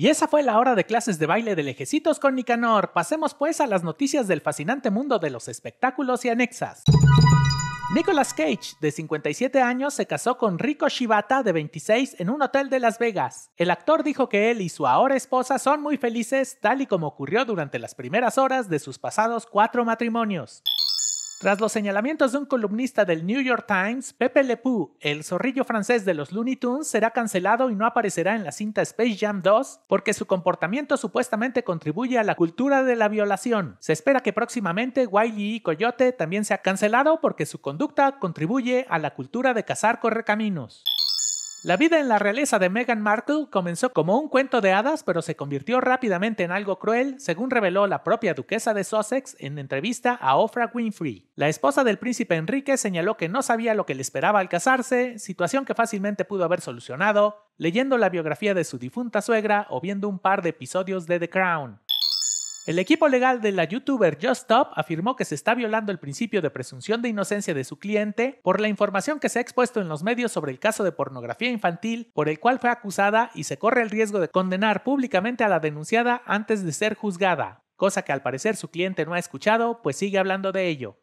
Y esa fue la hora de clases de baile de lejecitos con Nicanor. Pasemos pues a las noticias del fascinante mundo de los espectáculos y anexas. Nicolas Cage, de 57 años, se casó con Rico Shibata, de 26, en un hotel de Las Vegas. El actor dijo que él y su ahora esposa son muy felices, tal y como ocurrió durante las primeras horas de sus pasados cuatro matrimonios. Tras los señalamientos de un columnista del New York Times, Pepe Le Pew, el zorrillo francés de los Looney Tunes, será cancelado y no aparecerá en la cinta Space Jam 2 porque su comportamiento supuestamente contribuye a la cultura de la violación. Se espera que próximamente Wiley y Coyote también sea cancelado porque su conducta contribuye a la cultura de cazar correcaminos. La vida en la realeza de Meghan Markle comenzó como un cuento de hadas, pero se convirtió rápidamente en algo cruel, según reveló la propia duquesa de Sussex en entrevista a Oprah Winfrey. La esposa del príncipe Enrique señaló que no sabía lo que le esperaba al casarse, situación que fácilmente pudo haber solucionado leyendo la biografía de su difunta suegra o viendo un par de episodios de The Crown. El equipo legal de la youtuber Just Stop afirmó que se está violando el principio de presunción de inocencia de su cliente por la información que se ha expuesto en los medios sobre el caso de pornografía infantil por el cual fue acusada y se corre el riesgo de condenar públicamente a la denunciada antes de ser juzgada, cosa que al parecer su cliente no ha escuchado, pues sigue hablando de ello.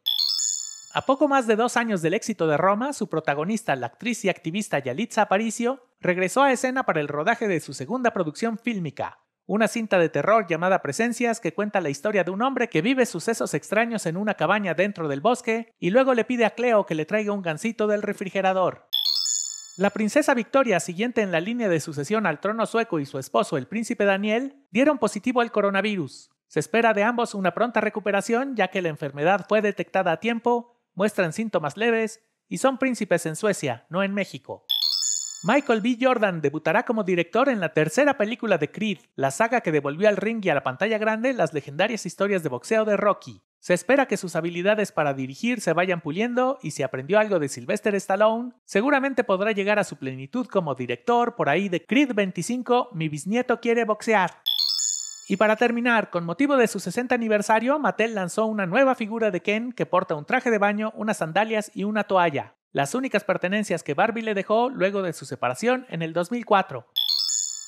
A poco más de dos años del éxito de Roma, su protagonista, la actriz y activista Yalitza Aparicio, regresó a escena para el rodaje de su segunda producción fílmica, una cinta de terror llamada Presencias que cuenta la historia de un hombre que vive sucesos extraños en una cabaña dentro del bosque y luego le pide a Cleo que le traiga un gansito del refrigerador. La princesa Victoria, siguiente en la línea de sucesión al trono sueco y su esposo el príncipe Daniel, dieron positivo al coronavirus. Se espera de ambos una pronta recuperación ya que la enfermedad fue detectada a tiempo, muestran síntomas leves y son príncipes en Suecia, no en México. Michael B. Jordan debutará como director en la tercera película de Creed, la saga que devolvió al ring y a la pantalla grande las legendarias historias de boxeo de Rocky. Se espera que sus habilidades para dirigir se vayan puliendo y si aprendió algo de Sylvester Stallone, seguramente podrá llegar a su plenitud como director por ahí de Creed 25, Mi bisnieto quiere boxear. Y para terminar, con motivo de su 60 aniversario, Mattel lanzó una nueva figura de Ken que porta un traje de baño, unas sandalias y una toalla las únicas pertenencias que Barbie le dejó luego de su separación en el 2004.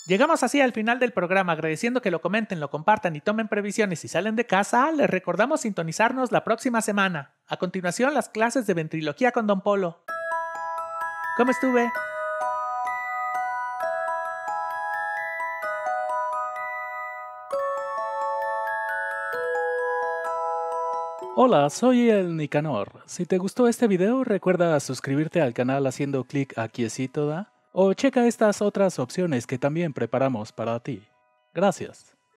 Llegamos así al final del programa, agradeciendo que lo comenten, lo compartan y tomen previsiones si salen de casa, les recordamos sintonizarnos la próxima semana. A continuación, las clases de ventriloquía con Don Polo. ¿Cómo estuve? Hola, soy el Nicanor. Si te gustó este video, recuerda suscribirte al canal haciendo clic aquícito toda, o checa estas otras opciones que también preparamos para ti. Gracias.